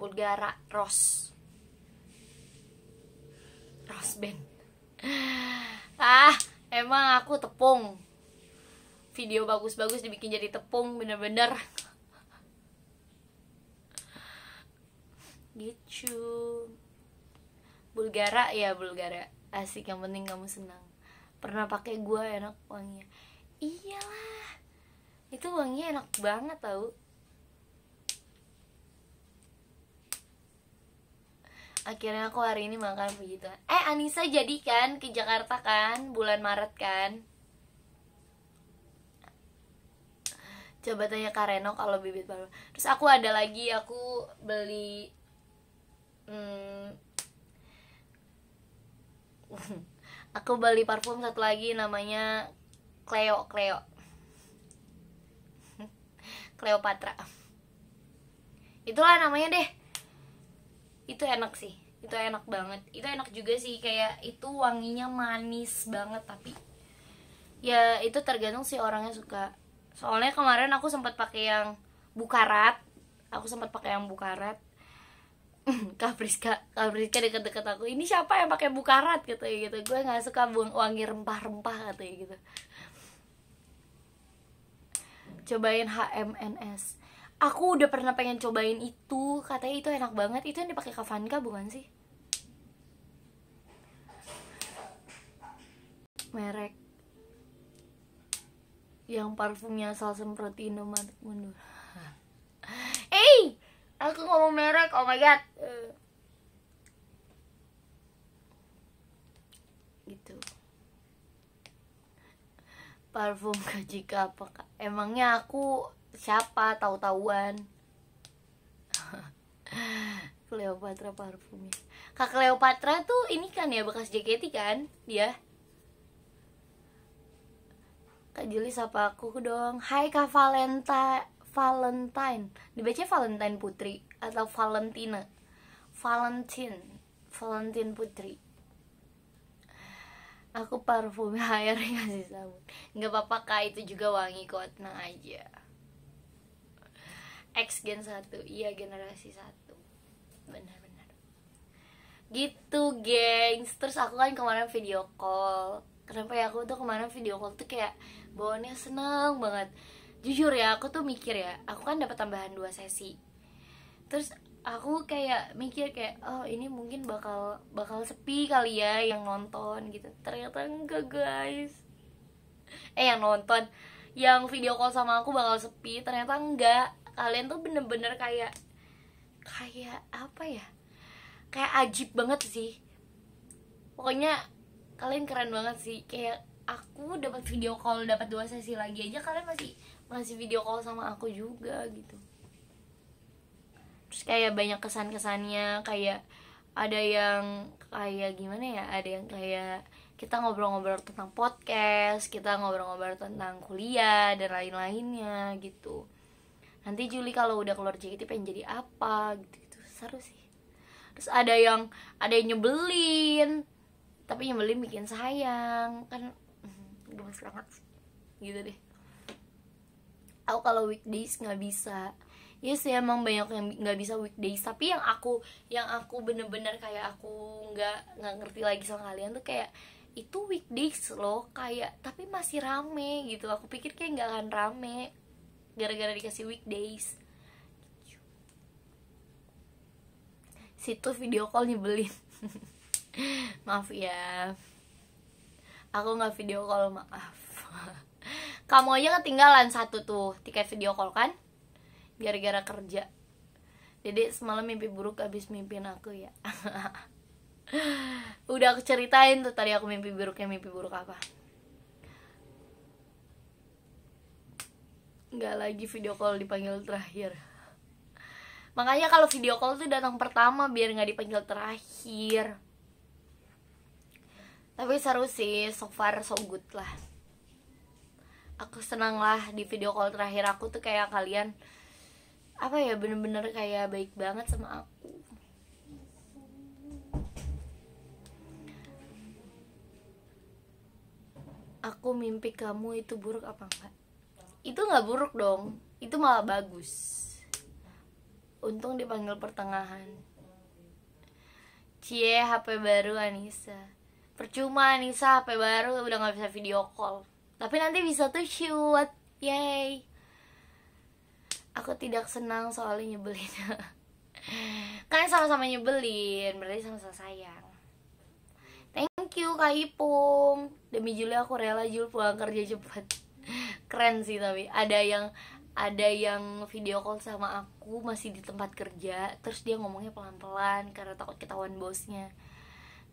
Bulgara Rose Rose band ah emang aku tepung video bagus-bagus dibikin jadi tepung bener-bener gitu Bulgara ya Bulgara asik yang penting kamu senang pernah pakai gue enak wanginya iyalah itu wanginya enak banget tau akhirnya aku hari ini makan begitu eh Anissa jadi kan ke Jakarta kan bulan Maret kan coba tanya Kak Reno kalau bibit baru terus aku ada lagi aku beli hmm, aku beli parfum satu lagi namanya Cleo Cleo Cleopatra itulah namanya deh itu enak sih itu enak banget itu enak juga sih kayak itu wanginya manis banget tapi ya itu tergantung sih orangnya suka soalnya kemarin aku sempat pakai yang bukarat aku sempat pakai yang bukarat Kak Priska, Kak Priska deket-deket aku Ini siapa yang pakai bukarat gitu ya gitu Gue nggak suka buang wangi rempah-rempah katanya gitu Cobain HMNS Aku udah pernah pengen cobain itu Katanya itu enak banget Itu yang dipakai Kavanka bukan sih? Merek yang parfumnya asal semprot nomor mundur eh aku ngomong merek oh my god eh. gitu parfum kajika apa kak? emangnya aku siapa tahu-tahuan Cleopatra parfumnya Kak Cleopatra tuh ini kan ya bekas JKT kan dia Kak Juli sapa aku dong Hai Kak Valenta Valentine Dibaca Valentine Putri Atau Valentina Valentine Valentine Putri Aku parfum air sih sabun Gak apa-apa kak itu juga wangi kok Tenang aja X gen 1 Iya generasi 1 Benar-benar Gitu gengs Terus aku kan kemarin video call Kenapa ya aku tuh kemarin video call tuh kayak bawaannya seneng banget jujur ya aku tuh mikir ya aku kan dapat tambahan dua sesi terus aku kayak mikir kayak oh ini mungkin bakal bakal sepi kali ya yang nonton gitu ternyata enggak guys eh yang nonton yang video call sama aku bakal sepi ternyata enggak kalian tuh bener-bener kayak kayak apa ya kayak ajib banget sih pokoknya kalian keren banget sih kayak aku dapat video call dapat dua sesi lagi aja kalian masih masih video call sama aku juga gitu terus kayak banyak kesan kesannya kayak ada yang kayak gimana ya ada yang kayak kita ngobrol-ngobrol tentang podcast kita ngobrol-ngobrol tentang kuliah dan lain-lainnya gitu nanti Juli kalau udah keluar JKT pengen jadi apa gitu gitu seru sih terus ada yang ada yang nyebelin tapi nyebelin bikin sayang kan gemes banget gitu deh aku kalau weekdays nggak bisa ya yes, sih emang banyak yang nggak bisa weekdays tapi yang aku yang aku bener-bener kayak aku nggak nggak ngerti lagi sama kalian tuh kayak itu weekdays loh kayak tapi masih rame gitu aku pikir kayak nggak akan rame gara-gara dikasih weekdays situ video call nyebelin maaf ya aku nggak video call maaf kamu aja ketinggalan satu tuh tiket video call kan gara-gara kerja jadi semalam mimpi buruk abis mimpin aku ya udah aku ceritain tuh tadi aku mimpi buruknya mimpi buruk apa nggak lagi video call dipanggil terakhir makanya kalau video call tuh datang pertama biar nggak dipanggil terakhir tapi seru sih so far so good lah aku senang lah di video call terakhir aku tuh kayak kalian apa ya bener-bener kayak baik banget sama aku aku mimpi kamu itu buruk apa enggak itu nggak buruk dong itu malah bagus untung dipanggil pertengahan cie hp baru Anissa percuma Nisa HP baru udah nggak bisa video call tapi nanti bisa tuh shoot yay aku tidak senang soalnya nyebelin kan sama-sama nyebelin berarti sama-sama sayang thank you kak Ipung demi Juli aku rela Jul pulang kerja cepet keren sih tapi ada yang ada yang video call sama aku masih di tempat kerja terus dia ngomongnya pelan-pelan karena takut ketahuan bosnya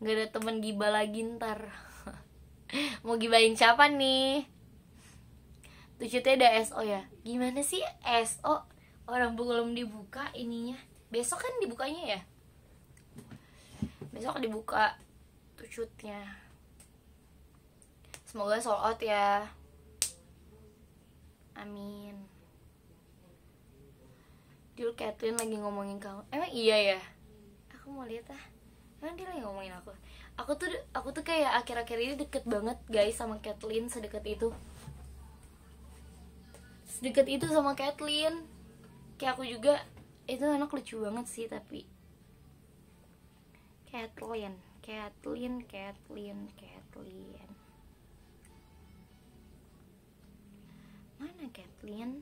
nggak ada temen giba lagi ntar mau gibain siapa nih tujuhnya ada SO ya gimana sih SO orang belum dibuka ininya besok kan dibukanya ya besok dibuka tucutnya semoga sold out ya amin Dulu Catherine lagi ngomongin kamu Emang iya ya? Aku mau lihat ah kan dia lagi ngomongin aku Aku tuh aku tuh kayak akhir-akhir ini deket banget guys sama Kathleen sedekat itu Sedekat itu sama Kathleen Kayak aku juga Itu anak lucu banget sih tapi Kathleen Kathleen, Kathleen, Kathleen Mana Kathleen?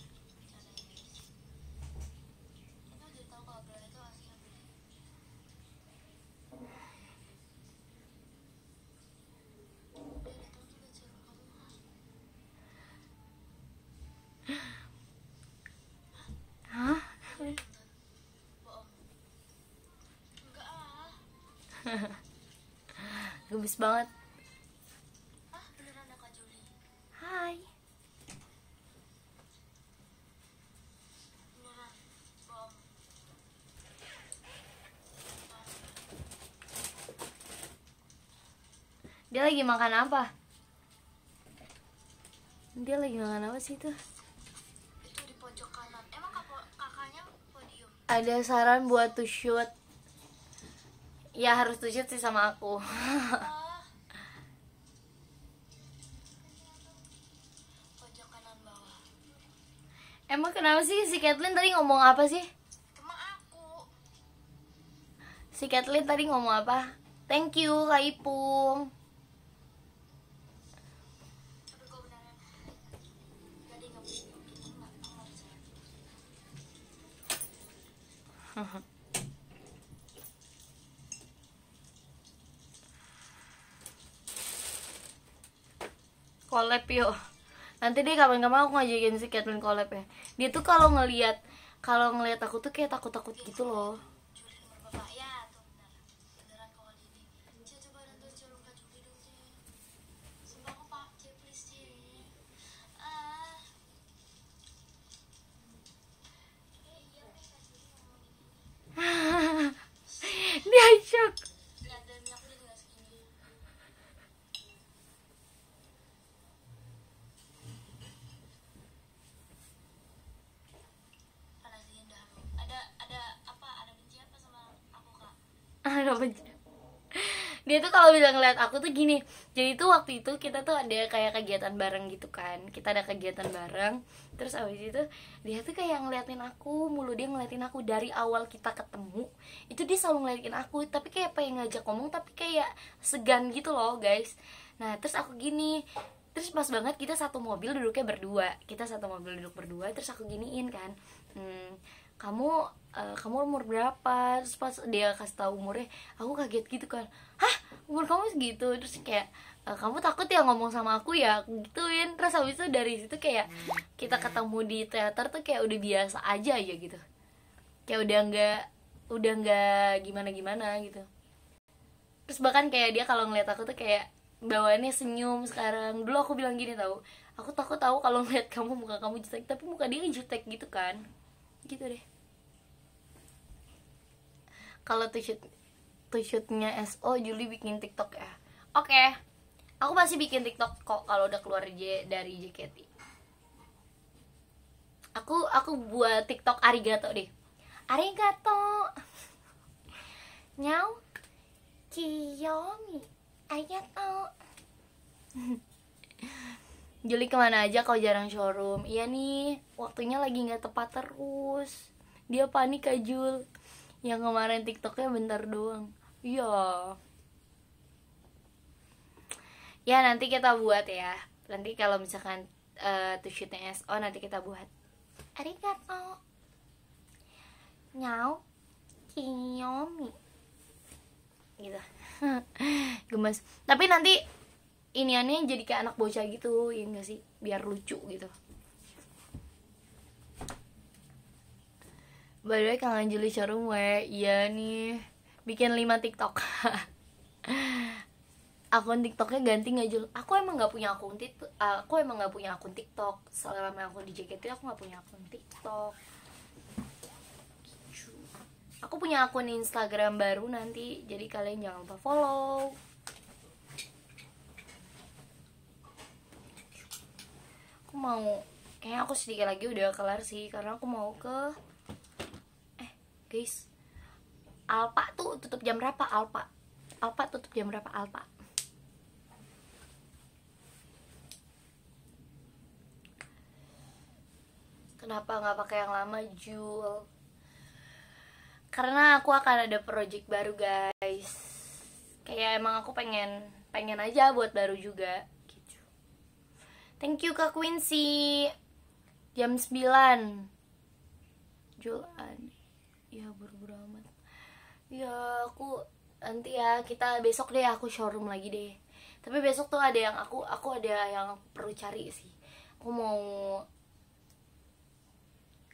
gemes banget ah, Hai Dia lagi makan apa? Dia lagi makan apa sih Itu Ada saran buat to shoot ya harus tujuh sih sama aku sih si Kathleen tadi ngomong apa sih? Emang aku. Si Kathleen tadi ngomong apa? Thank you Kak Ipung. Collab yuk nanti deh kapan-kapan aku ngajakin si Catherine collab ya dia tuh kalau ngelihat kalau ngelihat aku tuh kayak takut-takut gitu loh dia shock dia tuh kalau bisa ngeliat aku tuh gini jadi tuh waktu itu kita tuh ada kayak kegiatan bareng gitu kan kita ada kegiatan bareng terus abis itu dia tuh kayak ngeliatin aku mulu dia ngeliatin aku dari awal kita ketemu itu dia selalu ngeliatin aku tapi kayak apa pengen ngajak ngomong tapi kayak segan gitu loh guys nah terus aku gini terus pas banget kita satu mobil duduknya berdua kita satu mobil duduk berdua terus aku giniin kan hmm, kamu uh, kamu umur berapa terus pas dia kasih tahu umurnya aku kaget gitu kan hah umur kamu segitu terus kayak eh, kamu takut ya ngomong sama aku ya aku gituin terus habis itu dari situ kayak kita ketemu di teater tuh kayak udah biasa aja ya gitu kayak udah nggak udah nggak gimana gimana gitu terus bahkan kayak dia kalau ngeliat aku tuh kayak bawaannya senyum sekarang dulu aku bilang gini tau aku takut tahu kalau ngeliat kamu muka kamu jutek tapi muka dia jutek gitu kan gitu deh kalau tuh shootnya SO Juli bikin TikTok ya. Oke. Okay. Aku pasti bikin TikTok kok kalau udah keluar J dari JKT. Aku aku buat TikTok arigato deh. Arigato. Nyau. Kiyomi. Arigato. Juli kemana aja kau jarang showroom? Iya nih, waktunya lagi nggak tepat terus. Dia panik kajul yang kemarin tiktoknya bentar doang iya ya nanti kita buat ya nanti kalau misalkan uh, to shootnya SO nanti kita buat arigato nyau kiyomi gitu gemes tapi nanti ini aneh jadi kayak anak bocah gitu ya nggak sih biar lucu gitu By the way, kangen Juli showroom we Iya nih Bikin 5 tiktok Akun tiktoknya ganti gak Jul? Aku emang gak punya akun tiktok Aku emang gak punya akun tiktok Selama aku di JKT aku gak punya akun tiktok Aku punya akun Instagram baru nanti Jadi kalian jangan lupa follow Aku mau Kayaknya aku sedikit lagi udah kelar sih Karena aku mau ke guys Alpa tuh tutup jam berapa Alpa Alpa tutup jam berapa Alpa kenapa nggak pakai yang lama Jul karena aku akan ada project baru guys kayak emang aku pengen pengen aja buat baru juga gitu thank you kak Quincy jam 9 Jul ya buru-buru amat ya aku nanti ya kita besok deh aku showroom lagi deh tapi besok tuh ada yang aku aku ada yang perlu cari sih aku mau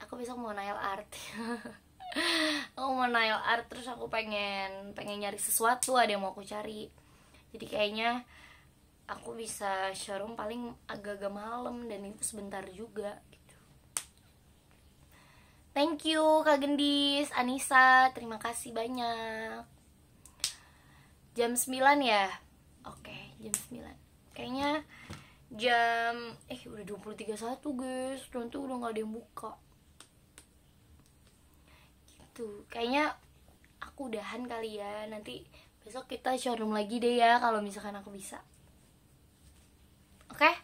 aku besok mau nail art aku mau nail art terus aku pengen pengen nyari sesuatu ada yang mau aku cari jadi kayaknya aku bisa showroom paling agak-agak malam dan itu sebentar juga Thank you Kak Gendis, Anissa, terima kasih banyak. Jam 9 ya? Oke, jam 9. Kayaknya jam eh udah 23.01 guys, nanti udah gak ada yang buka. Gitu. Kayaknya aku udahan kali ya. Nanti besok kita showroom lagi deh ya kalau misalkan aku bisa. Oke? Okay?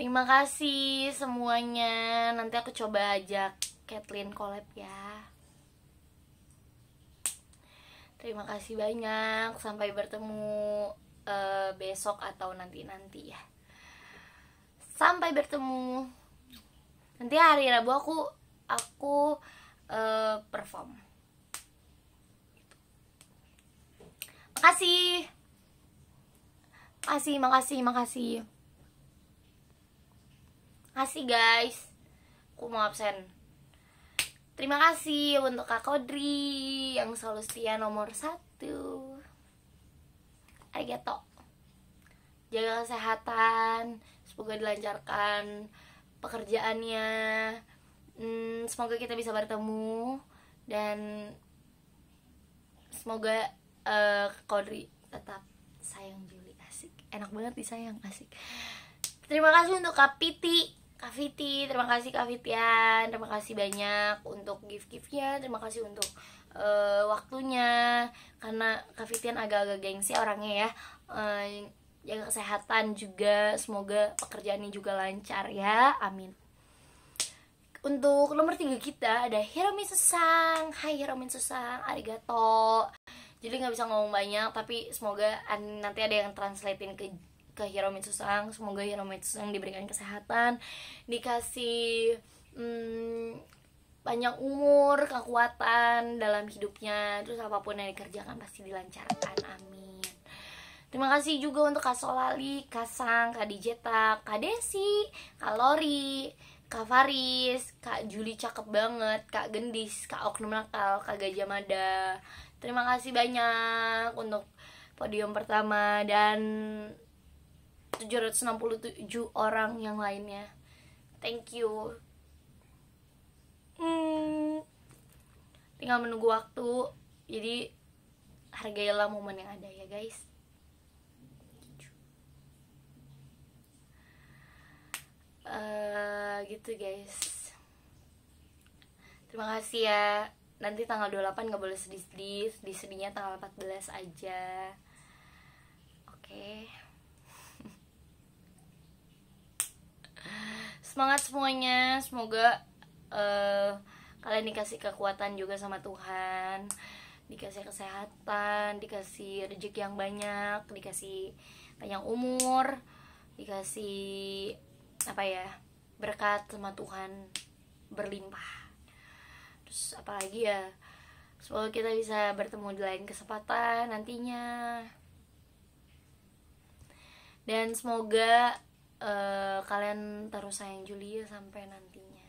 Terima kasih semuanya. Nanti aku coba ajak Kathleen collab ya. Terima kasih banyak. Sampai bertemu uh, besok atau nanti-nanti ya. Sampai bertemu. Nanti hari Rabu aku aku uh, perform. Makasih. Makasih, makasih, makasih kasih guys aku mau absen terima kasih untuk kak Kodri yang selalu nomor satu arigato jaga kesehatan semoga dilancarkan pekerjaannya hmm, semoga kita bisa bertemu dan semoga uh, Kodri tetap sayang Juli asik enak banget disayang asik terima kasih untuk Kak Piti Kaviti, terima kasih Kavitian, terima kasih banyak untuk gift-giftnya, terima kasih untuk uh, waktunya karena Kavitian agak-agak gengsi orangnya ya uh, jaga kesehatan juga, semoga pekerjaan ini juga lancar ya, amin untuk nomor tiga kita ada Hiromi Susang Hai Hiromi Susang, arigato Jadi nggak bisa ngomong banyak Tapi semoga nanti ada yang translatein ke ke Hiromitsu Sang semoga Hiromitsu Sang diberikan kesehatan dikasih hmm, panjang umur kekuatan dalam hidupnya terus apapun yang dikerjakan pasti dilancarkan amin Terima kasih juga untuk Kak Solali, Kak Sang, Kak Dijeta, Kak Desi, Kak Lori, Kak Faris, Kak Juli cakep banget, Kak Gendis, Kak Oknum Nakal, Kak Gajah Mada. Terima kasih banyak untuk podium pertama dan 767 orang yang lainnya thank you hmm, tinggal menunggu waktu jadi hargailah momen yang ada ya guys Uh, gitu guys terima kasih ya nanti tanggal 28 nggak boleh sedih-sedih sedih-sedihnya tanggal 14 aja oke okay. semangat semuanya semoga uh, kalian dikasih kekuatan juga sama Tuhan dikasih kesehatan dikasih rezeki yang banyak dikasih panjang umur dikasih apa ya berkat sama Tuhan berlimpah terus apalagi ya semoga kita bisa bertemu di lain kesempatan nantinya dan semoga uh, kalian taruh sayang Julia sampai nantinya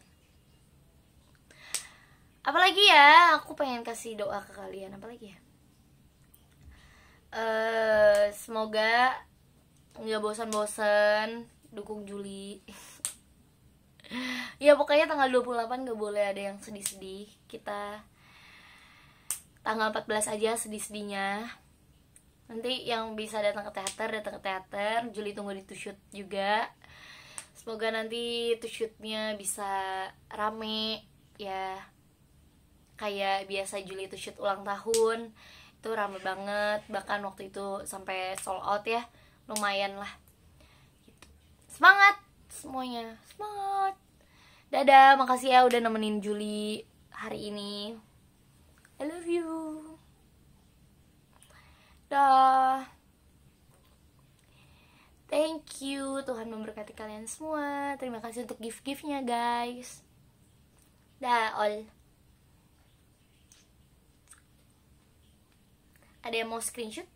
apalagi ya aku pengen kasih doa ke kalian apalagi ya uh, semoga nggak bosan-bosan dukung Juli ya pokoknya tanggal 28 gak boleh ada yang sedih-sedih kita tanggal 14 aja sedih-sedihnya nanti yang bisa datang ke teater datang ke teater Juli tunggu di to shoot juga semoga nanti to shootnya bisa rame ya kayak biasa Juli to shoot ulang tahun itu rame banget bahkan waktu itu sampai sold out ya lumayan lah gitu. semangat semuanya semangat dadah makasih ya udah nemenin Juli hari ini I love you Dah. Thank you, Tuhan memberkati kalian semua. Terima kasih untuk gift-giftnya, guys. Dah, all. Ada yang mau screenshot?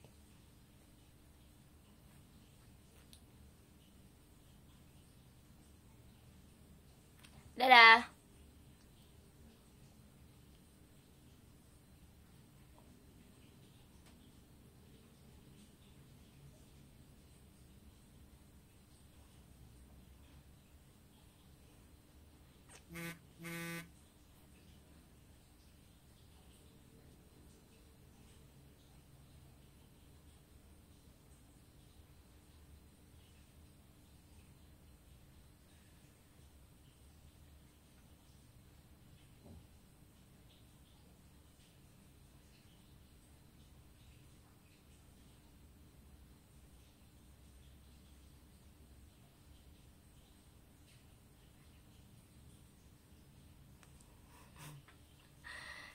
Dadah.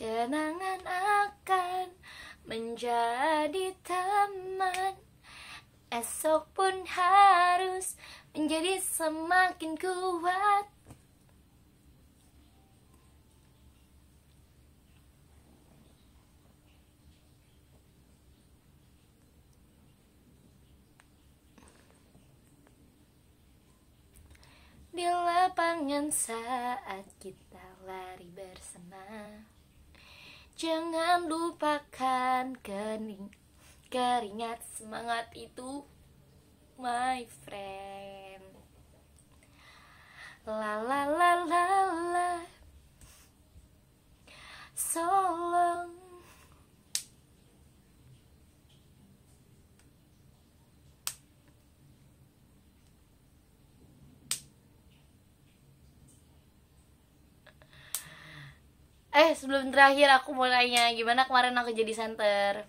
Kenangan akan menjadi teman Esok pun harus menjadi semakin kuat Di lapangan saat kita lari bersama Jangan lupakan kering keringat semangat itu my friend la la la la la so long eh sebelum terakhir aku mau nanya gimana kemarin aku jadi center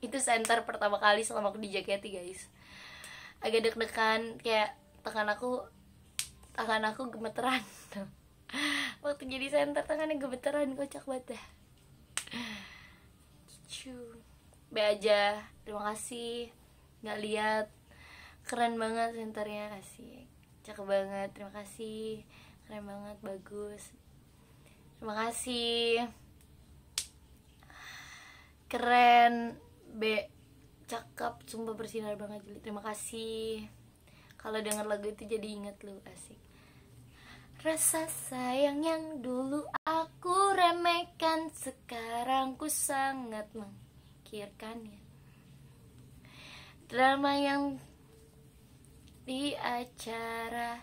itu center pertama kali selama aku di Jakarta guys agak deg-degan kayak tangan aku tangan aku gemeteran waktu jadi center tangannya gemeteran kocak banget dah ya. lucu be aja terima kasih nggak lihat keren banget senternya kasih cakep banget terima kasih keren banget bagus terima kasih keren B cakep sumpah bersinar banget Juli. terima kasih kalau denger lagu itu jadi inget lu asik rasa sayang yang dulu aku remehkan sekarang ku sangat mengkirkannya drama yang di acara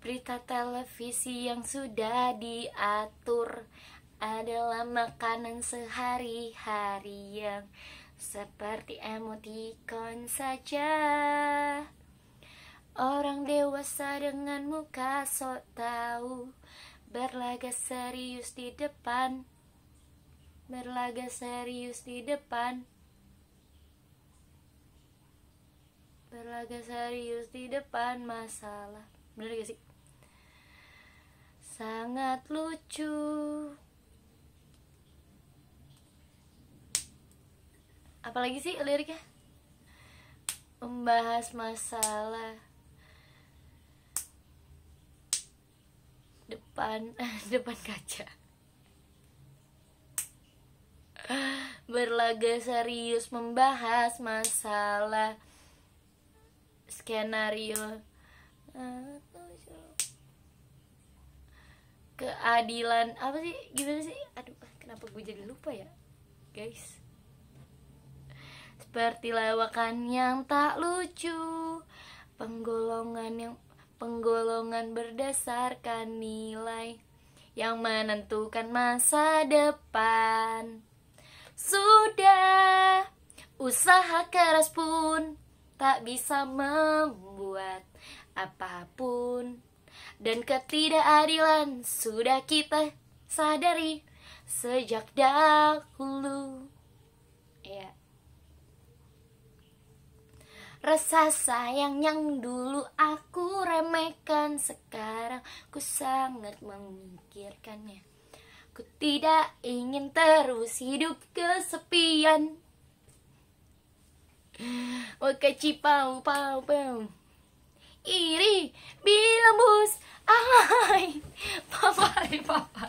berita televisi yang sudah diatur adalah makanan sehari-hari yang seperti emoticon saja. Orang dewasa dengan muka sok tahu berlaga serius di depan berlaga serius di depan berlaga serius di depan masalah bener gak sih sangat lucu apalagi sih liriknya membahas masalah depan depan kaca berlaga serius membahas masalah skenario ah keadilan apa sih gimana sih aduh kenapa gue jadi lupa ya guys seperti lawakan yang tak lucu penggolongan yang penggolongan berdasarkan nilai yang menentukan masa depan sudah usaha keras pun tak bisa membuat apapun dan ketidakadilan sudah kita sadari sejak dahulu. Ya. Rasa sayang yang dulu aku remehkan sekarang ku sangat memikirkannya. Ku tidak ingin terus hidup kesepian. Oke, cipau, pau, pau iri ay papa papari papa, iri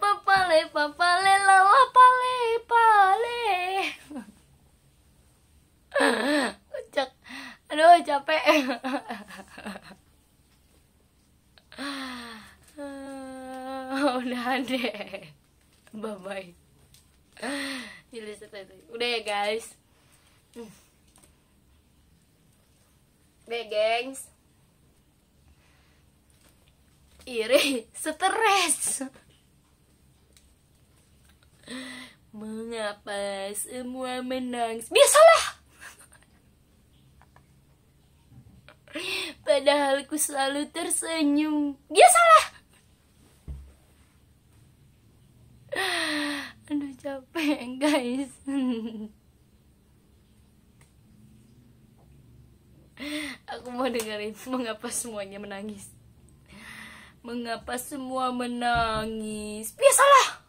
papa le papa le lala pale pale Ucak. aduh capek uh, udah deh bye bye udah ya guys udah ya gengs iri stres mengapa semua menangis biasalah padahal ku selalu tersenyum biasalah aduh capek guys aku mau dengerin mengapa semuanya menangis mengapa semua menangis biasalah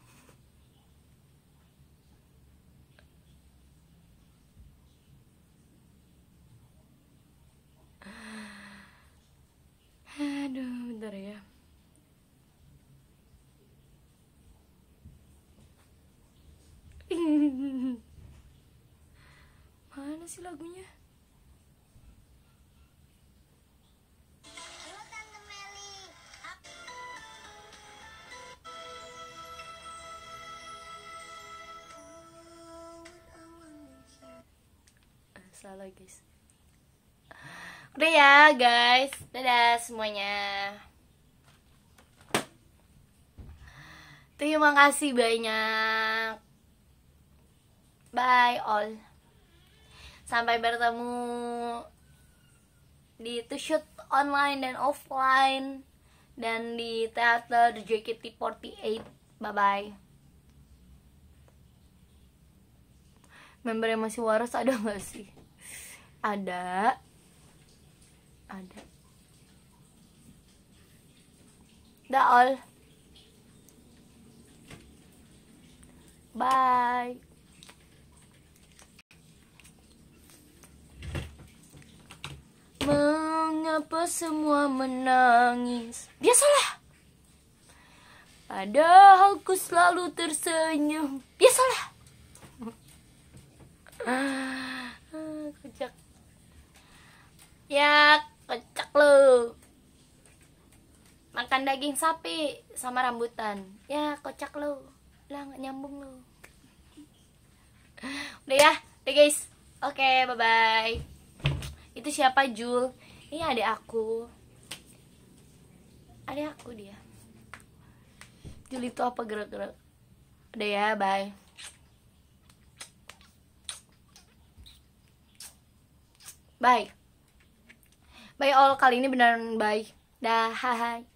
sih lagunya? Eh, salah guys udah ya guys dadah semuanya terima kasih banyak bye all Sampai bertemu di to shoot online dan offline dan di teater The JKT48. Bye bye. Member yang masih waras ada nggak sih? Ada. Ada. Dah all. Bye. Mengapa semua menangis? Biasalah. Padahal ku selalu tersenyum. Biasalah. Ah, kocak. Ya, kocak lo. Makan daging sapi sama rambutan. Ya, kocak lo. Lah, gak nyambung lo. Udah ya, deh guys. Oke, okay, bye-bye itu siapa Jul ini ada aku ada aku dia Jul itu apa gerak-gerak udah ya bye bye bye all kali ini beneran bye dah hai